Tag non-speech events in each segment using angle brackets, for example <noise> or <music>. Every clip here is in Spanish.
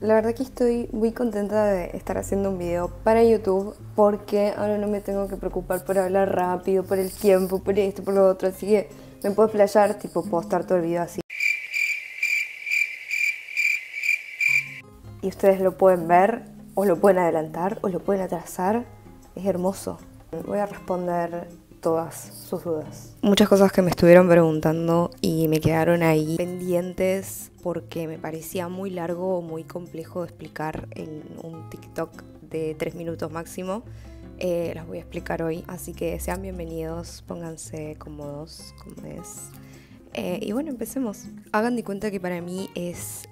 La verdad que estoy muy contenta de estar haciendo un video para YouTube porque ahora no me tengo que preocupar por hablar rápido, por el tiempo, por esto, por lo otro, así que me puedo flashear, tipo, puedo estar todo el video así. Y ustedes lo pueden ver, o lo pueden adelantar, o lo pueden atrasar. Es hermoso. Voy a responder todas sus dudas. Muchas cosas que me estuvieron preguntando y me quedaron ahí pendientes porque me parecía muy largo o muy complejo de explicar en un TikTok de tres minutos máximo. Eh, las voy a explicar hoy, así que sean bienvenidos, pónganse cómodos, como es. Eh, y bueno, empecemos. Hagan de cuenta que para mí es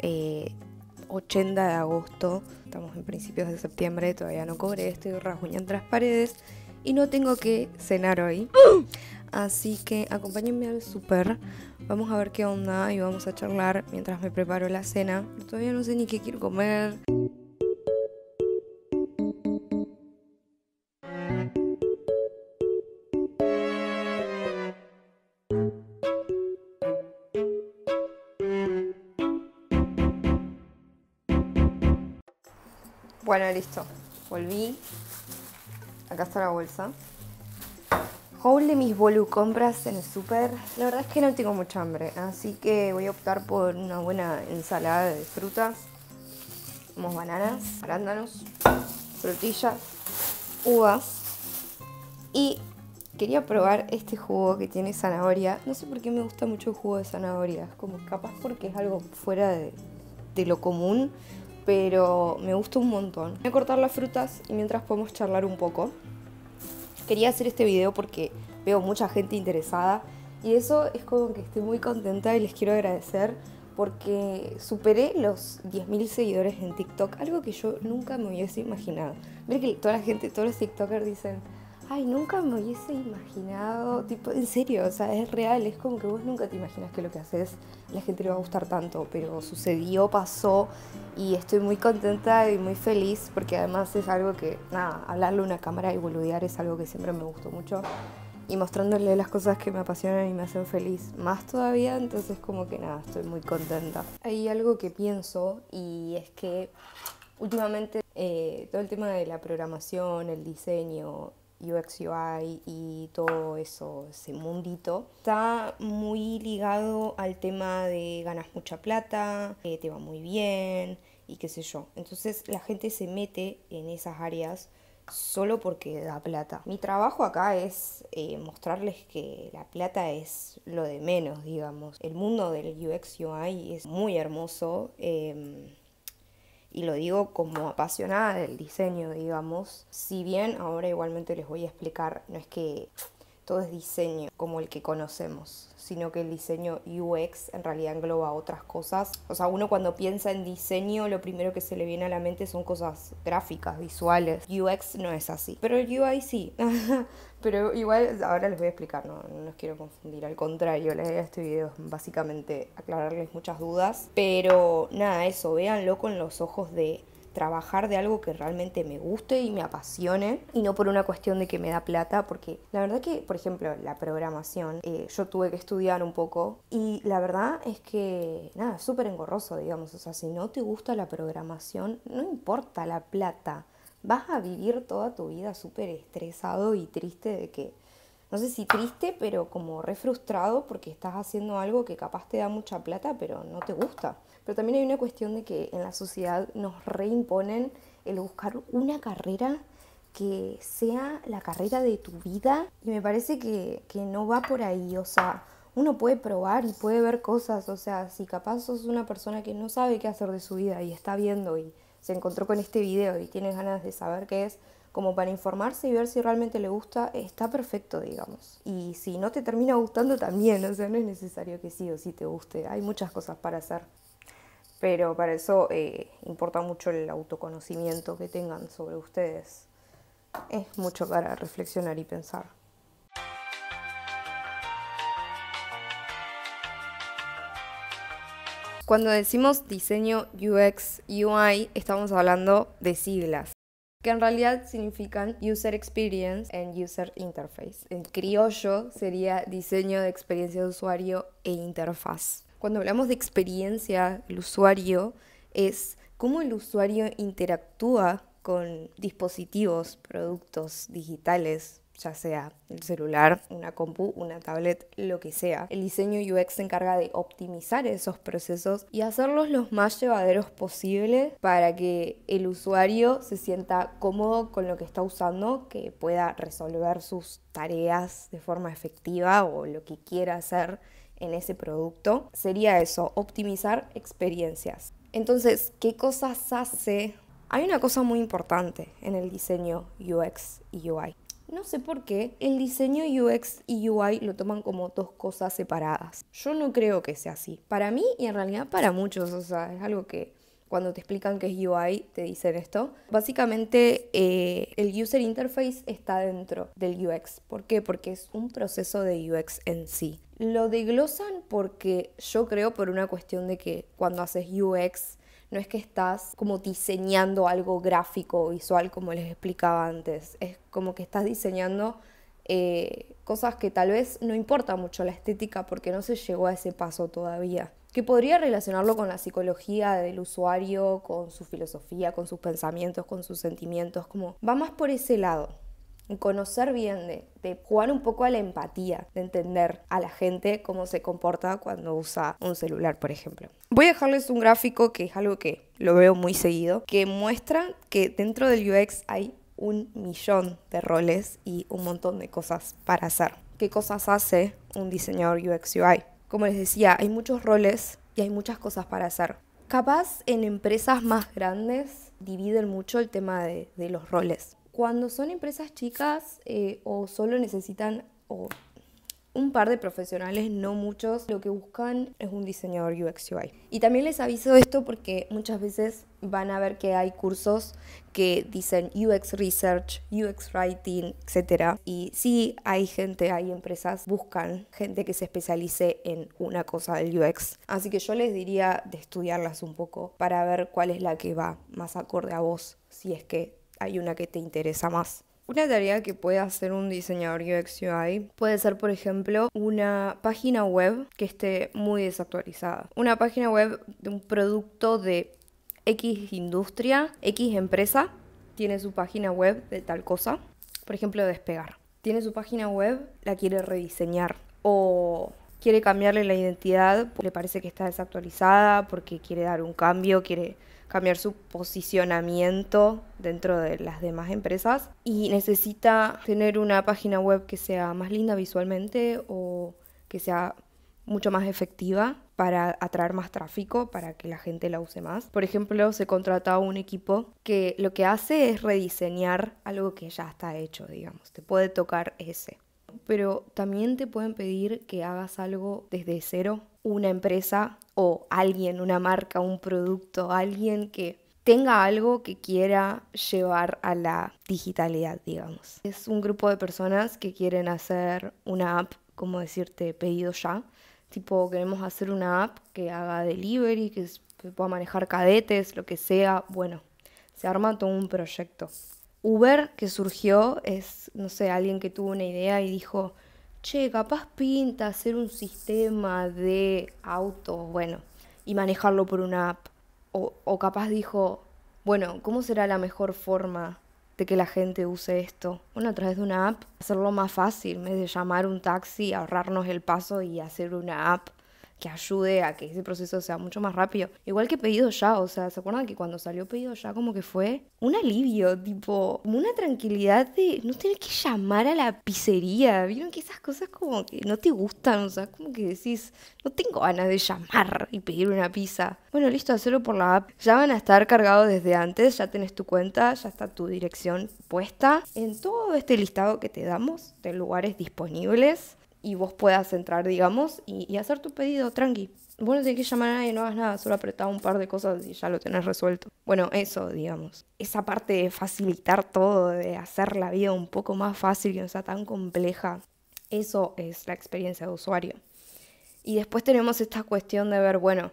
80 eh, de agosto, estamos en principios de septiembre, todavía no cobre estoy rasguñando las paredes y no tengo que cenar hoy. Así que acompáñenme al súper. Vamos a ver qué onda y vamos a charlar mientras me preparo la cena. Todavía no sé ni qué quiero comer. Bueno, listo. Volví. Acá está la bolsa. Haul de mis bolu compras en el super. La verdad es que no tengo mucha hambre, así que voy a optar por una buena ensalada de frutas. Como bananas, arándanos, frutillas, uvas. Y quería probar este jugo que tiene zanahoria. No sé por qué me gusta mucho el jugo de zanahoria. Es Como capaz porque es algo fuera de lo común pero me gusta un montón. Voy a cortar las frutas y mientras podemos charlar un poco. Quería hacer este video porque veo mucha gente interesada y eso es como que estoy muy contenta y les quiero agradecer porque superé los 10.000 seguidores en TikTok, algo que yo nunca me hubiese imaginado. ver que toda la gente, todos los TikTokers dicen, ay, nunca me hubiese imaginado, tipo, en serio, o sea, es real, es como que vos nunca te imaginas que lo que haces la gente le va a gustar tanto, pero sucedió, pasó y estoy muy contenta y muy feliz porque además es algo que, nada, hablarle a una cámara y boludear es algo que siempre me gustó mucho y mostrándole las cosas que me apasionan y me hacen feliz más todavía, entonces como que nada, estoy muy contenta. Hay algo que pienso y es que últimamente eh, todo el tema de la programación, el diseño UX, UI y todo eso, ese mundito, está muy ligado al tema de ganas mucha plata, que te va muy bien y qué sé yo. Entonces la gente se mete en esas áreas solo porque da plata. Mi trabajo acá es eh, mostrarles que la plata es lo de menos, digamos. El mundo del UX UI es muy hermoso. Em, y lo digo como apasionada del diseño, digamos, si bien ahora igualmente les voy a explicar, no es que todo es diseño como el que conocemos, sino que el diseño UX en realidad engloba otras cosas. O sea, uno cuando piensa en diseño, lo primero que se le viene a la mente son cosas gráficas, visuales. UX no es así, pero el UI sí. <laughs> Pero igual ahora les voy a explicar, no, no los quiero confundir, al contrario, la idea de este video es básicamente aclararles muchas dudas. Pero nada, eso, véanlo con los ojos de trabajar de algo que realmente me guste y me apasione y no por una cuestión de que me da plata porque la verdad que por ejemplo la programación eh, yo tuve que estudiar un poco y la verdad es que nada súper engorroso digamos o sea si no te gusta la programación no importa la plata vas a vivir toda tu vida súper estresado y triste de que, no sé si triste, pero como re frustrado porque estás haciendo algo que capaz te da mucha plata, pero no te gusta. Pero también hay una cuestión de que en la sociedad nos reimponen el buscar una carrera que sea la carrera de tu vida y me parece que, que no va por ahí, o sea, uno puede probar y puede ver cosas, o sea, si capaz sos una persona que no sabe qué hacer de su vida y está viendo y se encontró con este video y tiene ganas de saber qué es, como para informarse y ver si realmente le gusta, está perfecto, digamos. Y si no te termina gustando también, o sea, no es necesario que sí o sí te guste, hay muchas cosas para hacer. Pero para eso eh, importa mucho el autoconocimiento que tengan sobre ustedes. Es mucho para reflexionar y pensar. Cuando decimos diseño UX, UI, estamos hablando de siglas, que en realidad significan User Experience and User Interface. En criollo sería diseño de experiencia de usuario e interfaz. Cuando hablamos de experiencia, del usuario es cómo el usuario interactúa con dispositivos, productos digitales, ya sea el celular, una compu, una tablet, lo que sea. El diseño UX se encarga de optimizar esos procesos y hacerlos los más llevaderos posible para que el usuario se sienta cómodo con lo que está usando, que pueda resolver sus tareas de forma efectiva o lo que quiera hacer en ese producto. Sería eso, optimizar experiencias. Entonces, ¿qué cosas hace? Hay una cosa muy importante en el diseño UX y UI no sé por qué el diseño UX y UI lo toman como dos cosas separadas. Yo no creo que sea así. Para mí y en realidad para muchos, o sea, es algo que cuando te explican que es UI, te dicen esto. Básicamente, eh, el user interface está dentro del UX. ¿Por qué? Porque es un proceso de UX en sí. Lo deglosan porque yo creo por una cuestión de que cuando haces UX no es que estás como diseñando algo gráfico o visual como les explicaba antes, es como que estás diseñando eh, cosas que tal vez no importa mucho la estética porque no se llegó a ese paso todavía. Que podría relacionarlo con la psicología del usuario, con su filosofía, con sus pensamientos, con sus sentimientos, como va más por ese lado conocer bien, de, jugar un poco a la empatía, de entender a la gente cómo se comporta cuando usa un celular, por ejemplo. Voy a dejarles un gráfico que es algo que lo veo muy seguido, que muestra que dentro del UX hay un millón de roles y un montón de cosas para hacer. ¿Qué cosas hace un diseñador UX UI? Como les decía, hay muchos roles y hay muchas cosas para hacer. Capaz en empresas más grandes dividen mucho el tema de los roles cuando son empresas chicas eh, o solo necesitan un par de profesionales, no muchos, lo que buscan es un diseñador UX UI. Y también les aviso esto porque muchas veces van a ver que hay cursos que dicen UX Research, UX Writing, etc. Y sí hay gente, hay empresas, buscan gente que se especialice en una cosa del UX. Así que yo les diría de estudiarlas un poco para ver cuál es la que va más acorde a vos, si es que hay una que te interesa más. Una tarea que puede hacer un diseñador UX UI puede ser, por ejemplo, una página web que esté muy desactualizada. Una página web de un producto de X industria, X empresa, tiene su página web de tal cosa. Por ejemplo, despegar. Tiene su página web, la quiere rediseñar. O quiere cambiarle la identidad, le parece que está desactualizada porque quiere dar un cambio, quiere cambiar su posicionamiento dentro de las demás empresas y necesita tener una página web que sea más linda visualmente o que sea mucho más efectiva para atraer más tráfico, para que la gente la use más. Por ejemplo, se contrata un equipo que lo que hace es rediseñar algo que ya está hecho, digamos. Te puede tocar ese. Pero también te pueden pedir que hagas algo desde cero. Una empresa o alguien, una marca, un producto, alguien que tenga algo que quiera llevar a la digitalidad, digamos. Es un grupo de personas que quieren hacer una app, como decirte, pedido ya. Tipo, queremos hacer una app que haga delivery, que pueda manejar cadetes, lo que sea. Bueno, se arma todo un proyecto. Uber que surgió es, no sé, alguien que tuvo una idea y dijo, che, capaz pinta hacer un sistema de auto, bueno, y manejarlo por una app. O, o capaz dijo, bueno, ¿cómo será la mejor forma de que la gente use esto? Bueno, a través de una app, hacerlo más fácil, en vez de llamar un taxi, ahorrarnos el paso y hacer una app que ayude a que ese proceso sea mucho más rápido. Igual que pedido ya, o sea, ¿se acuerdan que cuando salió pedido ya como que fue un alivio, tipo, una tranquilidad de no tener que llamar a la pizzería? ¿Vieron que esas cosas como que no te gustan? O sea, como que decís, no tengo ganas de llamar y pedir una pizza. Bueno, listo, hacerlo por la app. Ya van a estar cargados desde antes, ya tenés tu cuenta, ya está tu dirección puesta. En todo este listado que te damos de lugares disponibles, y vos puedas entrar, digamos, y, hacer tu pedido tranqui. Vos no tenés que llamar a nadie, no hagas nada, solo apretá un par de cosas y ya lo tenés resuelto. Bueno, eso, digamos. Esa parte de facilitar todo, de hacer la vida un poco más fácil, que no sea tan compleja, eso es la experiencia de usuario. Y después tenemos esta cuestión de ver, bueno,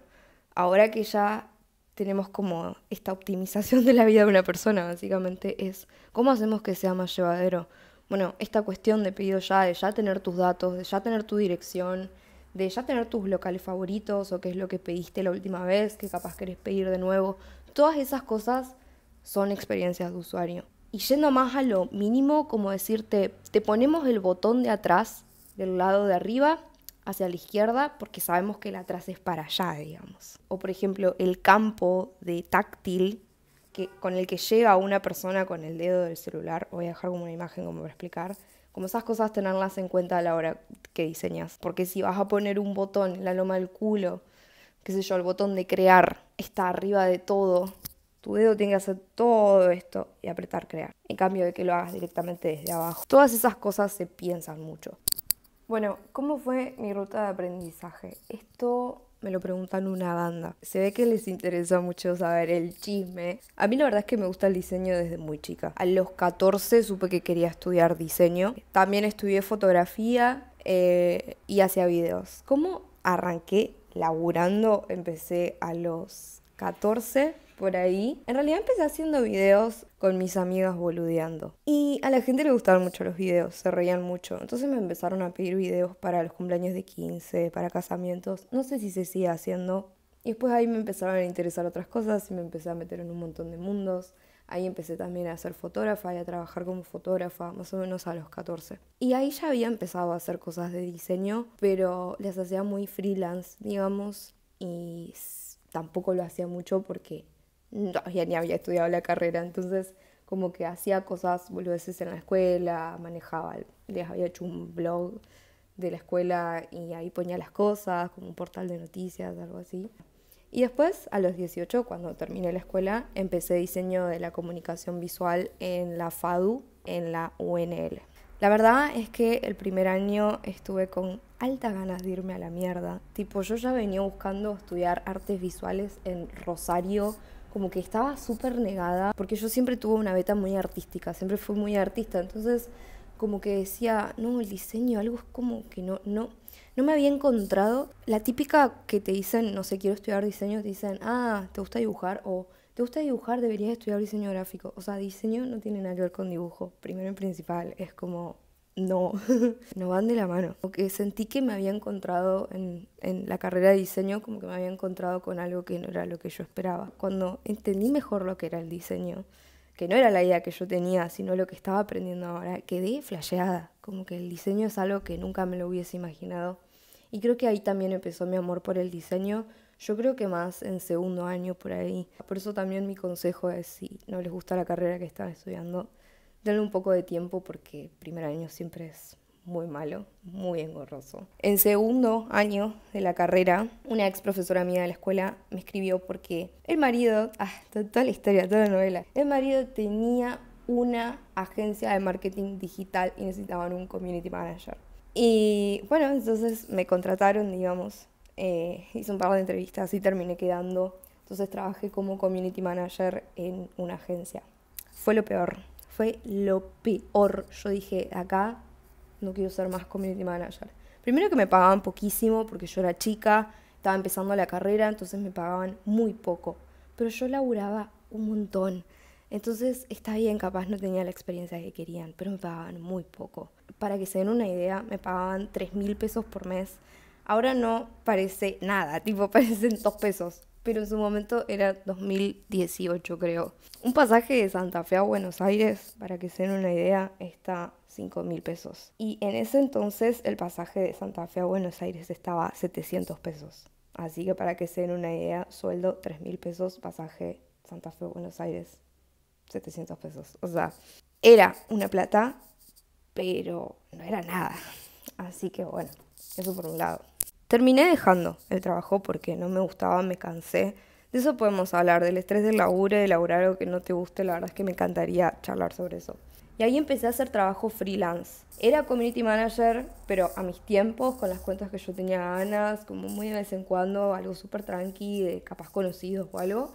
ahora que ya tenemos como esta optimización de la vida de una persona, básicamente, es cómo hacemos que sea más llevadero bueno, esta cuestión de pedido ya, de ya tener tus datos, de ya tener tu dirección, de ya tener tus locales favoritos o qué es lo que pediste la última vez, que capaz querés pedir de nuevo, todas esas cosas son experiencias de usuario. Y yendo más a lo mínimo, como decirte, te ponemos el botón de atrás, del lado de arriba, hacia la izquierda, porque sabemos que el atrás es para allá, digamos. O por ejemplo, el campo de táctil con el que llega una persona con el dedo del celular. Voy a dejar como una imagen como para explicar. Como esas cosas, tenerlas en cuenta a la hora que diseñas. Porque si vas a poner un botón la loma del culo, qué sé yo, el botón de crear está arriba de todo. Tu dedo tiene que hacer todo esto y apretar crear. En cambio de que lo hagas directamente desde abajo. Todas esas cosas se piensan mucho. Bueno, ¿cómo fue mi ruta de aprendizaje? Esto me lo preguntan una banda. Se ve que les interesa mucho saber el chisme. A mí la verdad es que me gusta el diseño desde muy chica. A los 14 supe que quería estudiar diseño. También estudié fotografía eh, y hacía videos. ¿Cómo arranqué laburando? Empecé a los 14 por ahí. En realidad empecé haciendo videos con mis amigas boludeando. Y a la gente le gustaban mucho los videos, se reían mucho. Entonces me empezaron a pedir videos para los cumpleaños de 15, para casamientos. No sé si se sigue haciendo. Y después ahí me empezaron a interesar otras cosas y me empecé a meter en un montón de mundos. Ahí empecé también a ser fotógrafa y a trabajar como fotógrafa, más o menos a los 14. Y ahí ya había empezado a hacer cosas de diseño, pero las hacía muy freelance, digamos, y tampoco lo hacía mucho porque no, ya ni había estudiado la carrera, entonces como que hacía cosas boludeces en la escuela, manejaba, les había hecho un blog de la escuela y ahí ponía las cosas, como un portal de noticias, algo así. Y después, a los 18, cuando terminé la escuela, empecé diseño de la comunicación visual en la FADU, en la UNL. La verdad es que el primer año estuve con altas ganas de irme a la mierda. Tipo, yo ya venía buscando estudiar artes visuales en Rosario, como que estaba súper negada, porque yo siempre tuve una beta muy artística, siempre fui muy artista, entonces como que decía, no, el diseño, algo es como que no, no, no me había encontrado. La típica que te dicen, no sé, quiero estudiar diseño, te dicen, ah, ¿te gusta dibujar? O, ¿te gusta dibujar? Deberías estudiar diseño gráfico. O sea, diseño no tiene nada que ver con dibujo, primero y principal, es como no, <laughs> no van de la mano. Porque sentí que me había encontrado en, la carrera de diseño, como que me había encontrado con algo que no era lo que yo esperaba. Cuando entendí mejor lo que era el diseño, que no era la idea que yo tenía, sino lo que estaba aprendiendo ahora, quedé flasheada. Como que el diseño es algo que nunca me lo hubiese imaginado. Y creo que ahí también empezó mi amor por el diseño. Yo creo que más en segundo año por ahí. Por eso también mi consejo es si no les gusta la carrera que están estudiando, Denle un poco de tiempo porque primer año siempre es muy malo, muy engorroso. En segundo año de la carrera, una ex profesora mía de la escuela me escribió porque el marido, ah, toda la historia, toda la novela, el marido tenía una agencia de marketing digital y necesitaban un community manager. Y bueno, entonces me contrataron, digamos, eh, hice un par de entrevistas y terminé quedando. Entonces trabajé como community manager en una agencia. Fue lo peor fue lo peor. Yo dije, acá no quiero ser más community manager. Primero que me pagaban poquísimo porque yo era chica, estaba empezando la carrera, entonces me pagaban muy poco. Pero yo laburaba un montón. Entonces estaba bien, capaz no tenía la experiencia que querían, pero me pagaban muy poco. Para que se den una idea, me pagaban 3 mil pesos por mes. Ahora no parece nada, tipo <laughs> parecen 2 pesos pero en su momento era 2018 creo. Un pasaje de Santa Fe a Buenos Aires, para que se den una idea, está 5 mil pesos. Y en ese entonces el pasaje de Santa Fe a Buenos Aires estaba 700 pesos. Así que para que se den una idea, sueldo 3 mil pesos, pasaje Santa Fe a Buenos Aires 700 pesos. O sea, era una plata, pero no era nada. Así que bueno, eso por un lado. Terminé dejando el trabajo porque no me gustaba, me cansé. De eso podemos hablar, del estrés del laburo, de laburar algo que no te guste, la verdad es que me encantaría charlar sobre eso. Y ahí empecé a hacer trabajo freelance. Era community manager, pero a mis tiempos, con las cuentas que yo tenía ganas, como muy de vez en cuando, algo súper tranqui, de capaz conocidos o algo.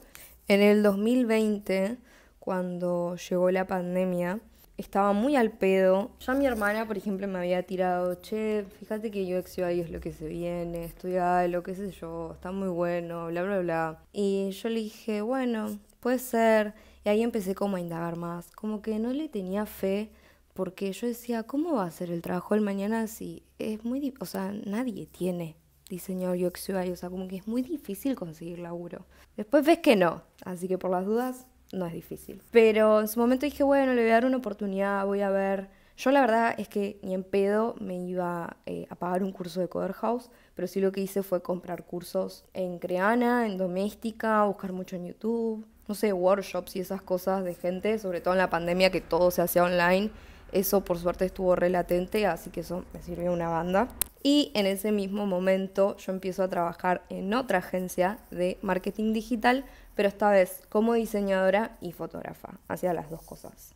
En el 2020, cuando llegó la pandemia, estaba muy al pedo. Ya mi hermana, por ejemplo, me había tirado, che, fíjate que yo UI es lo que se viene, estudia lo que sé yo, está muy bueno, bla, bla, bla. Y yo le dije, bueno, puede ser. Y ahí empecé como a indagar más, como que no le tenía fe, porque yo decía, ¿cómo va a ser el trabajo del mañana si es muy, o sea, nadie tiene diseñador UX o sea, como que es muy difícil conseguir laburo. Después ves que no, así que por las dudas no es difícil. Pero en su momento dije, bueno, le voy a dar una oportunidad, voy a ver. Yo la verdad es que ni en pedo me iba eh, a pagar un curso de Coder House, pero sí lo que hice fue comprar cursos en Creana, en Doméstica, buscar mucho en YouTube, no sé, workshops y esas cosas de gente, sobre todo en la pandemia que todo se hacía online. Eso por suerte estuvo relatente, así que eso me sirvió una banda. Y en ese mismo momento yo empiezo a trabajar en otra agencia de marketing digital, pero esta vez como diseñadora y fotógrafa. Hacía las dos cosas.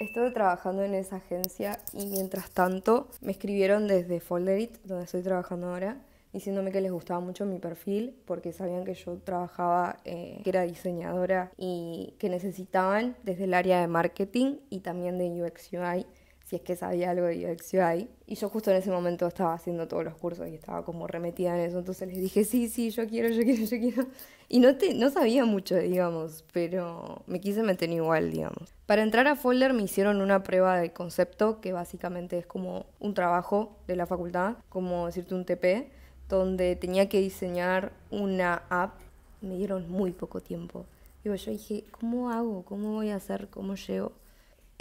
Estuve trabajando en esa agencia y mientras tanto me escribieron desde Folderit, donde estoy trabajando ahora, diciéndome que les gustaba mucho mi perfil porque sabían que yo trabajaba, eh, que era diseñadora y que necesitaban desde el área de marketing y también de UX UI si es que sabía algo de UX UI. Y yo justo en ese momento estaba haciendo todos los cursos y estaba como remetida en eso, entonces les dije, sí, sí, yo quiero, yo quiero, yo quiero. Y no, te, no sabía mucho, digamos, pero me quise meter igual, digamos. Para entrar a Folder me hicieron una prueba de concepto, que básicamente es como un trabajo de la facultad, como decirte un TP, donde tenía que diseñar una app. Me dieron muy poco tiempo. Digo, yo dije, ¿cómo hago? ¿Cómo voy a hacer? ¿Cómo llego?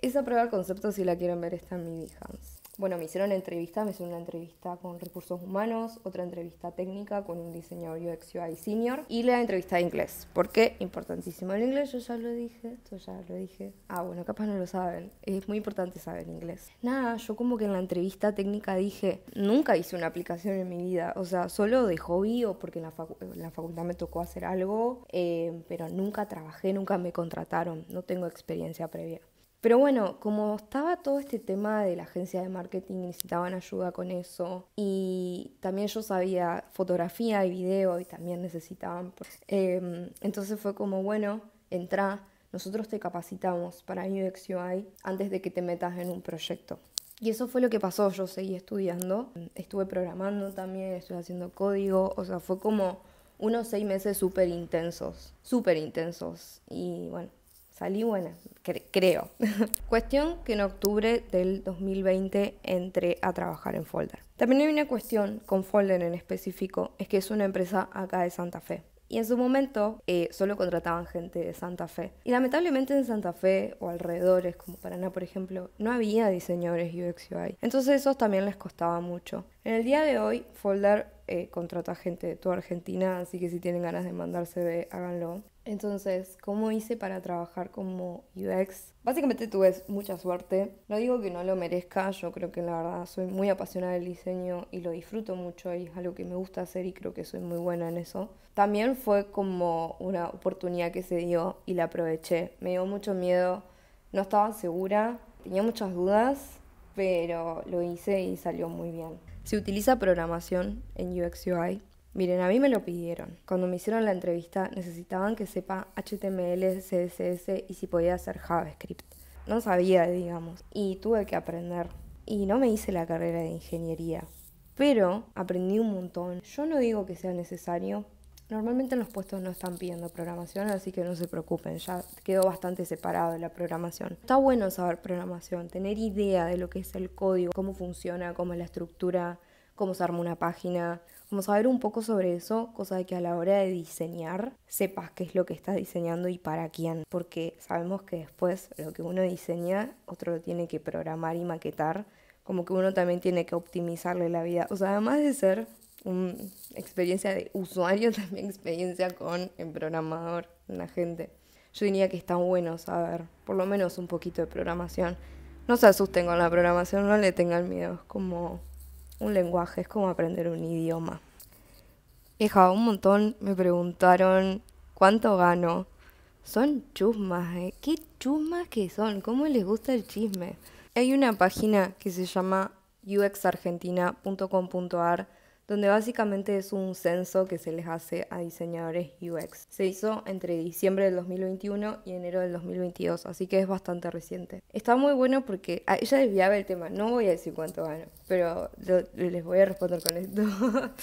Esa prueba de concepto, si la quieren ver, está en mi Behance. Bueno, me hicieron entrevista, me hicieron una entrevista con recursos humanos, otra entrevista técnica con un diseñador UX UI senior y la entrevista de inglés. ¿Por qué? Importantísimo el inglés, yo ya lo dije, yo ya lo dije. Ah, bueno, capaz no lo saben, es muy importante saber inglés. Nada, yo como que en la entrevista técnica dije, nunca hice una aplicación en mi vida, o sea, solo de hobby o porque en la, la facultad me tocó hacer algo, eh, pero nunca trabajé, nunca me contrataron, no tengo experiencia previa. Pero bueno, como estaba todo este tema de la agencia de marketing, necesitaban ayuda con eso. Y también yo sabía fotografía y video y también necesitaban. Em, entonces fue como, bueno, entra, nosotros te capacitamos para UX antes de que te metas en un proyecto. Y eso fue lo que pasó, yo seguí estudiando, estuve programando también, estuve haciendo código, o sea, fue como unos seis meses súper intensos, súper intensos. Y bueno, Salí buena, creo. <laughs> cuestión que en octubre del 2020 entré a trabajar en Folder. También hay una cuestión con Folder en específico, es que es una empresa acá de Santa Fe. Y en su momento eh, solo contrataban gente de Santa Fe. Y lamentablemente en Santa Fe o alrededores, como Paraná por ejemplo, no había diseñadores UX UI. Entonces eso también les costaba mucho. En el día de hoy, Folder eh, contrata gente de toda Argentina, así que si tienen ganas de mandarse, háganlo. Entonces, ¿cómo hice para trabajar como UX? Básicamente tuve mucha suerte. No digo que no lo merezca, yo creo que la verdad soy muy apasionada del diseño y lo disfruto mucho y es algo que me gusta hacer y creo que soy muy buena en eso. También fue como una oportunidad que se dio y la aproveché. Me dio mucho miedo, no estaba segura, tenía muchas dudas, pero lo hice y salió muy bien. Se utiliza programación en UX UI Miren, a mí me lo pidieron. Cuando me hicieron la entrevista necesitaban que sepa HTML, CSS y si podía hacer JavaScript. No sabía, digamos, y tuve que aprender. Y no me hice la carrera de ingeniería, pero aprendí un montón. Yo no digo que sea necesario. Normalmente en los puestos no están pidiendo programación, así que no se preocupen, ya quedó bastante separado de la programación. Está bueno saber programación, tener idea de lo que es el código, cómo funciona, cómo es la estructura, cómo se arma una página, Vamos a ver un poco sobre eso, cosa de que a la hora de diseñar sepas qué es lo que estás diseñando y para quién, porque sabemos que después lo que uno diseña, otro lo tiene que programar y maquetar, como que uno también tiene que optimizarle la vida, o sea, además de ser una experiencia de usuario, <laughs> también experiencia con el programador, la gente. Yo diría que tan bueno saber por lo menos un poquito de programación. No se asusten con la programación, no le tengan miedo, es como un lenguaje, es como aprender un idioma. Hija, un montón me preguntaron cuánto gano. Son chusmas, ¿eh? ¿Qué chusmas que son? ¿Cómo les gusta el chisme? Hay una página que se llama uxargentina.com.ar donde básicamente es un censo que se les hace a diseñadores UX. Se hizo entre diciembre del 2021 y enero del 2022, así que es bastante reciente. Está muy bueno porque ella ah, desviaba el tema, no voy a decir cuánto gano, pero les voy a responder con esto. <laughs>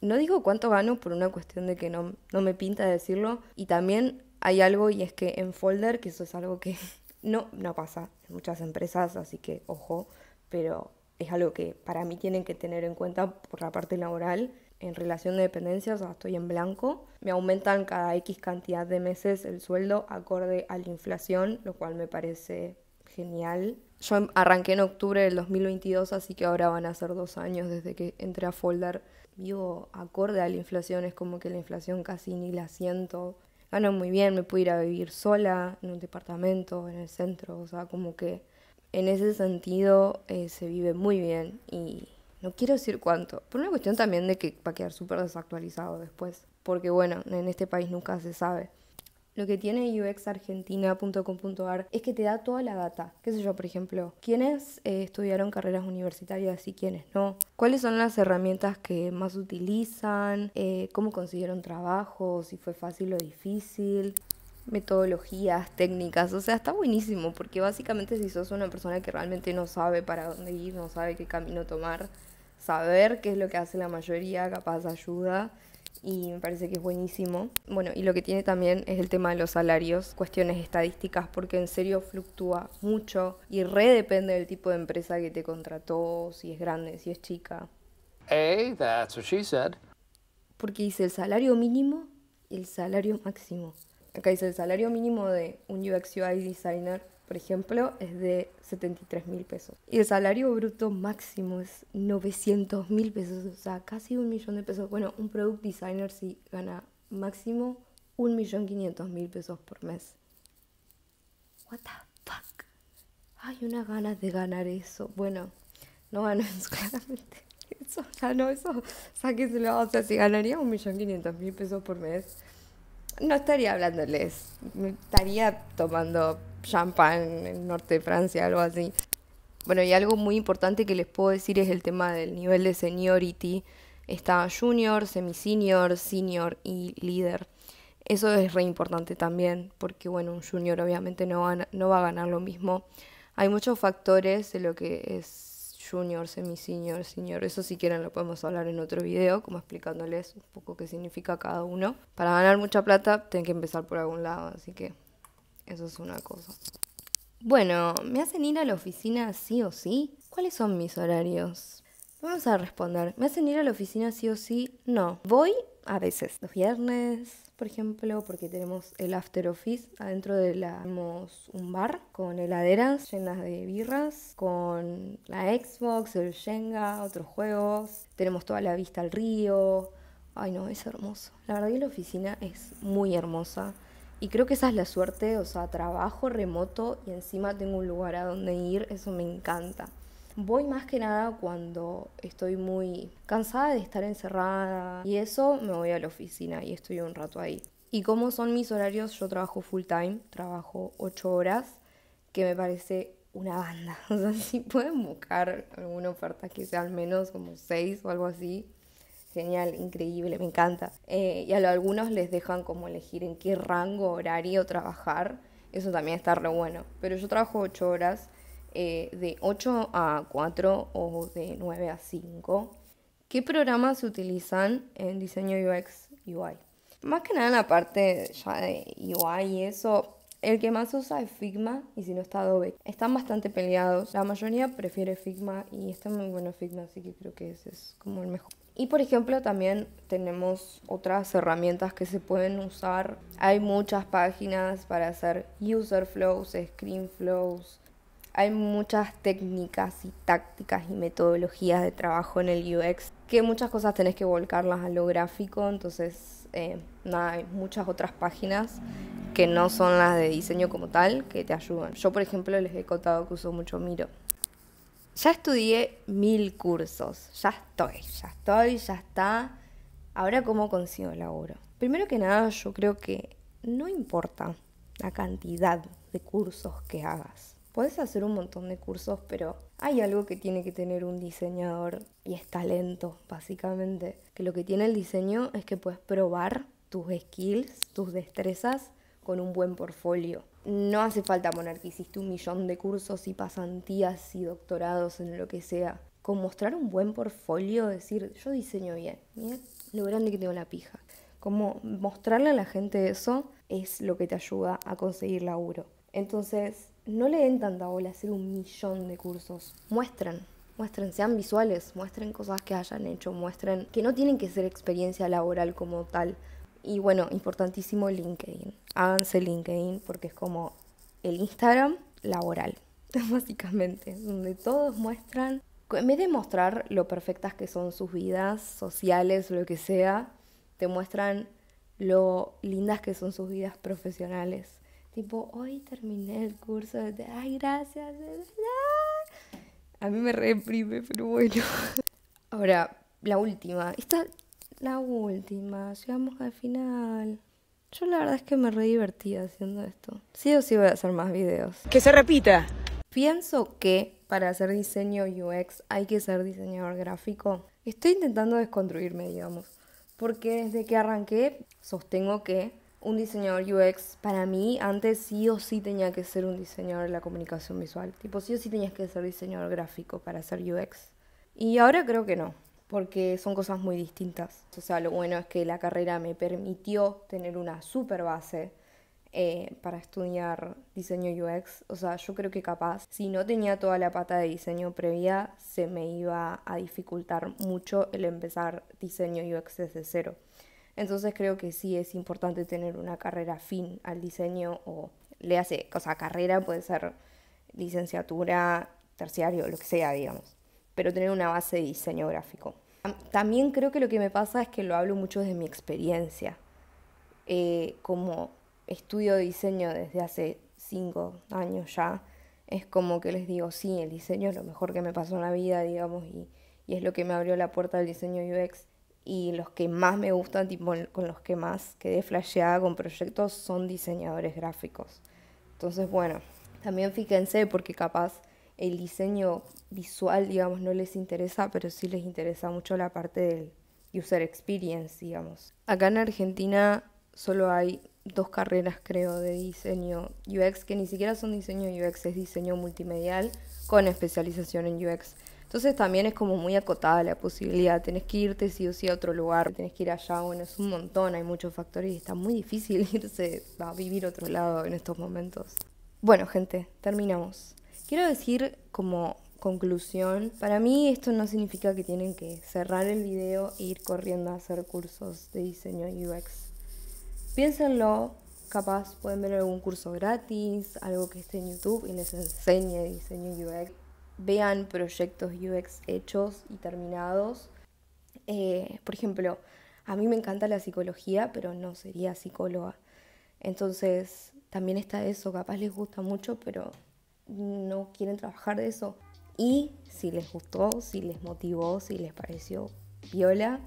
No digo cuánto gano por una cuestión de que no, me pinta decirlo. Y también hay algo y es que en folder, que eso es algo que <laughs> no, no pasa en muchas empresas, así que ojo, pero es algo que para mí tienen que tener en cuenta por la parte laboral. En relación de dependencias, estoy en blanco. Me aumentan cada X cantidad de meses el sueldo acorde a la inflación, lo cual me parece genial. Yo em, arranqué en octubre del 2022, así que ahora van a ser dos años desde que entré a Folder vivo acorde a la inflación, es como que la inflación casi ni la siento. Gano muy bien, me puedo ir a vivir sola en un departamento, en el centro, o sea, como que en ese sentido eh, se vive muy bien y no quiero decir cuánto, por una cuestión también de que va a quedar súper desactualizado después, porque bueno, en este país nunca se sabe. Lo que tiene uxargentina.com.ar es que te da toda la data. ¿Qué sé yo, por ejemplo? ¿Quiénes eh, estudiaron carreras universitarias y quiénes no? ¿Cuáles son las herramientas que más utilizan? Eh, ¿Cómo consiguieron trabajo? ¿Si fue fácil o difícil? metodologías, técnicas, o sea, está buenísimo, porque básicamente si sos una persona que realmente no sabe para dónde ir, no sabe qué camino tomar, saber qué es lo que hace la mayoría capaz ayuda y me parece que es buenísimo. Bueno, y lo que tiene también es el tema de los salarios, cuestiones estadísticas, porque en serio fluctúa mucho y re depende del tipo de empresa que te contrató, si es grande, si es chica. Porque dice el salario mínimo y el salario máximo. Acá dice el salario mínimo de un UX UI designer por ejemplo, es de 73 mil pesos. Y el salario bruto máximo es 900 mil pesos, o sea, casi un millón de pesos. Bueno, un product designer sí gana máximo 1.500.000 pesos por mes. What the fuck? Hay una ganas de ganar eso. Bueno, no eso <laughs> claramente. Eso, o sea, no, eso, O sea, si ganaría 1.500.000 pesos por mes, no estaría hablándoles, estaría tomando champán en el norte de Francia, algo así. Bueno, y algo muy importante que les puedo decir es el tema del nivel de seniority. Está junior, semi-senior, senior y líder. Eso es re importante también, porque bueno, un junior obviamente no va, no va a ganar lo mismo. Hay muchos factores de lo que es junior, semi senior, senior. Eso si quieren lo podemos hablar en otro video, como explicándoles un poco qué significa cada uno. Para ganar mucha plata tienen que empezar por algún lado, así que eso es una cosa. Bueno, ¿me hacen ir a la oficina sí o sí? ¿Cuáles son mis horarios? Vamos a responder. ¿Me hacen ir a la oficina sí o sí? No. ¿Voy a veces los viernes, por ejemplo, porque tenemos el after office. Adentro de la tenemos un bar con heladeras llenas de birras, con la Xbox, el Jenga, otros juegos. Tenemos toda la vista al río. Ay, no, es hermoso. La verdad que la oficina es muy hermosa. Y creo que esa es la suerte, o sea, trabajo remoto y encima tengo un lugar a donde ir, eso me encanta. Voy más que nada cuando estoy muy cansada de estar encerrada y eso me voy a la oficina y estoy un rato ahí. Y como son mis horarios, yo trabajo full time, trabajo 8 horas, que me parece una banda. <laughs> O sea, si pueden buscar alguna oferta que sea al menos como 6 o algo así, genial, increíble, me encanta. Eh, y a algunos les dejan como elegir en qué rango horario trabajar. Eso también está re bueno. Pero yo trabajo 8 horas eh, de 8 a 4 o de 9 a 5. ¿Qué programas se utilizan en diseño UX UI? Más que nada en la parte ya de UI y eso, el que más usa es Figma y si no está Adobe. Están bastante peleados. La mayoría prefiere Figma y está muy bueno Figma, así que creo que ese es como el mejor. Y por ejemplo también tenemos otras herramientas que se pueden usar. Hay muchas páginas para hacer user flows, screen flows, hay muchas técnicas y tácticas y metodologías de trabajo en el UX que muchas cosas tenés que volcarlas a lo gráfico, entonces eh, nada, hay muchas otras páginas que no son las de diseño como tal que te ayudan. Yo, por ejemplo, les he contado que uso mucho Miro. Ya estudié mil cursos, ya estoy, ya estoy, ya está. Ahora, ¿cómo consigo el laburo? Primero que nada, yo creo que no importa la cantidad de cursos que hagas. Puedes hacer un montón de cursos, pero hay algo que tiene que tener un diseñador y es talento, básicamente. Que lo que tiene el diseño es que puedes probar tus skills, tus destrezas con un buen portfolio. No hace falta poner que hiciste un millón de cursos y pasantías y doctorados en lo que sea. Con mostrar un buen portfolio, decir, yo diseño bien, mira lo grande que tengo la pija. Como mostrarle a la gente eso es lo que te ayuda a conseguir laburo. Entonces, no le den tanta bola hacer un millón de cursos. Muestren, muestren, sean visuales, muestren cosas que hayan hecho, muestren que no tienen que ser experiencia laboral como tal. Y bueno, importantísimo LinkedIn. Háganse LinkedIn porque es como el Instagram laboral, <laughs> básicamente, donde todos muestran, en vez de mostrar lo perfectas que son sus vidas sociales, lo que sea, te muestran lo lindas que son sus vidas profesionales Tipo, hoy terminé el curso de... Ay, gracias. A mí me reprime, pero bueno. <laughs> Ahora, la última. Esta, la última. Llegamos al final. Yo la verdad es que me re divertí haciendo esto. Sí o sí voy a hacer más videos. Que se repita. Pienso que para hacer diseño UX hay que ser diseñador gráfico. Estoy intentando desconstruirme, digamos. Porque desde que arranqué, sostengo que un diseñador UX, para mí antes sí o sí tenía que ser un diseñador de la comunicación visual. Tipo, sí o sí tenías que ser diseñador gráfico para ser UX. Y ahora creo que no, porque son cosas muy distintas. O sea, lo bueno es que la carrera me permitió tener una super base eh, para estudiar diseño UX. O sea, yo creo que capaz, si no tenía toda la pata de diseño previa, se me iba a dificultar mucho el empezar diseño UX desde cero. Entonces creo que sí es importante tener una carrera fin al diseño o le hace, o sea, carrera puede ser licenciatura, terciario, lo que sea, digamos, pero tener una base de diseño gráfico. También creo que lo que me pasa es que lo hablo mucho desde mi experiencia. Eh, como estudio diseño desde hace cinco años ya, es como que les digo, sí, el diseño es lo mejor que me pasó en la vida, digamos, y, es lo que me abrió la puerta del diseño UX y los que más me gustan, tipo, con los que más quedé flasheada con proyectos, son diseñadores gráficos. Entonces, bueno, también fíjense porque capaz el diseño visual, digamos, no les interesa, pero sí les interesa mucho la parte del user experience, digamos. Acá en Argentina solo hay dos carreras, creo, de diseño UX, que ni siquiera son diseño UX, es diseño multimedial con especialización en UX. Entonces también es como muy acotada la posibilidad, tenés que irte sí o sí a otro lugar, tenés que ir allá, bueno, es un montón, hay muchos factores y está muy difícil <laughs> irse a vivir otro lado en estos momentos. Bueno, gente, terminamos. Quiero decir como conclusión, para mí esto no significa que tienen que cerrar el video e ir corriendo a hacer cursos de diseño UX. Piénsenlo, capaz pueden ver algún curso gratis, algo que esté en YouTube y les enseñe diseño UX vean proyectos UX hechos y terminados. Eh, por ejemplo, a mí me encanta la psicología, pero no sería psicóloga. Entonces, también está eso, capaz les gusta mucho, pero no quieren trabajar de eso. Y si les gustó, si les motivó, si les pareció viola,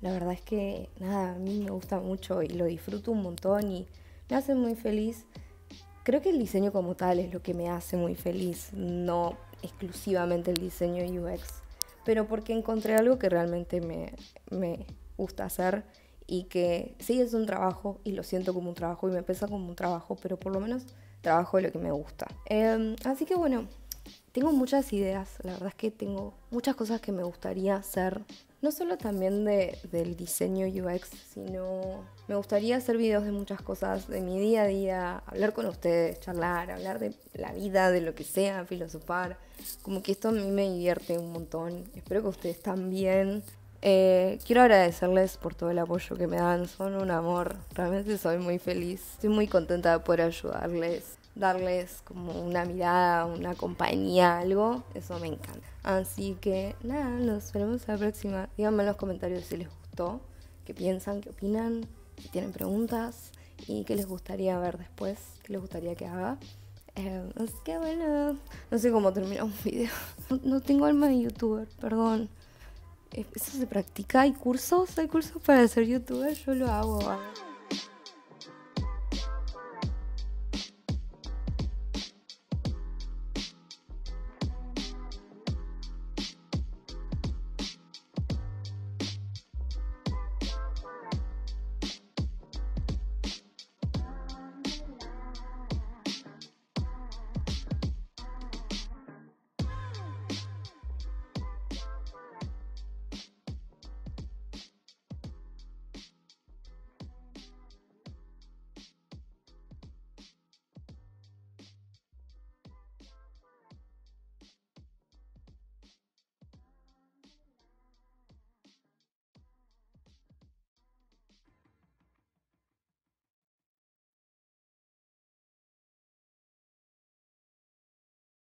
la verdad es que nada, a mí me gusta mucho y lo disfruto un montón y me hace muy feliz. Creo que el diseño como tal es lo que me hace muy feliz, no exclusivamente el diseño UX, pero porque encontré algo que realmente me, gusta hacer y que sí es un trabajo y lo siento como un trabajo y me pesa como un trabajo, pero por lo menos trabajo lo que me gusta. Em, así que bueno, tengo muchas ideas, la verdad es que tengo muchas cosas que me gustaría hacer, no solo también de, del diseño UX, sino me gustaría hacer videos de muchas cosas, de mi día a día, hablar con ustedes, charlar, hablar de la vida, de lo que sea, filosofar. Como que esto a mí me divierte un montón. Espero que ustedes también. Eh, quiero agradecerles por todo el apoyo que me dan, son un amor, realmente soy muy feliz, estoy muy contenta de poder ayudarles darles como una mirada, una compañía, algo, eso me encanta. Así que nada, nos vemos la próxima. Díganme en los comentarios si les gustó, qué piensan, qué opinan, si tienen preguntas y qué les gustaría ver después, qué les gustaría que haga. Eh, que bueno, no sé cómo terminar un video. <laughs> No, tengo alma de youtuber, perdón. Eh, eso se practica, hay cursos, hay cursos para ser youtuber, yo lo hago. ¿ah?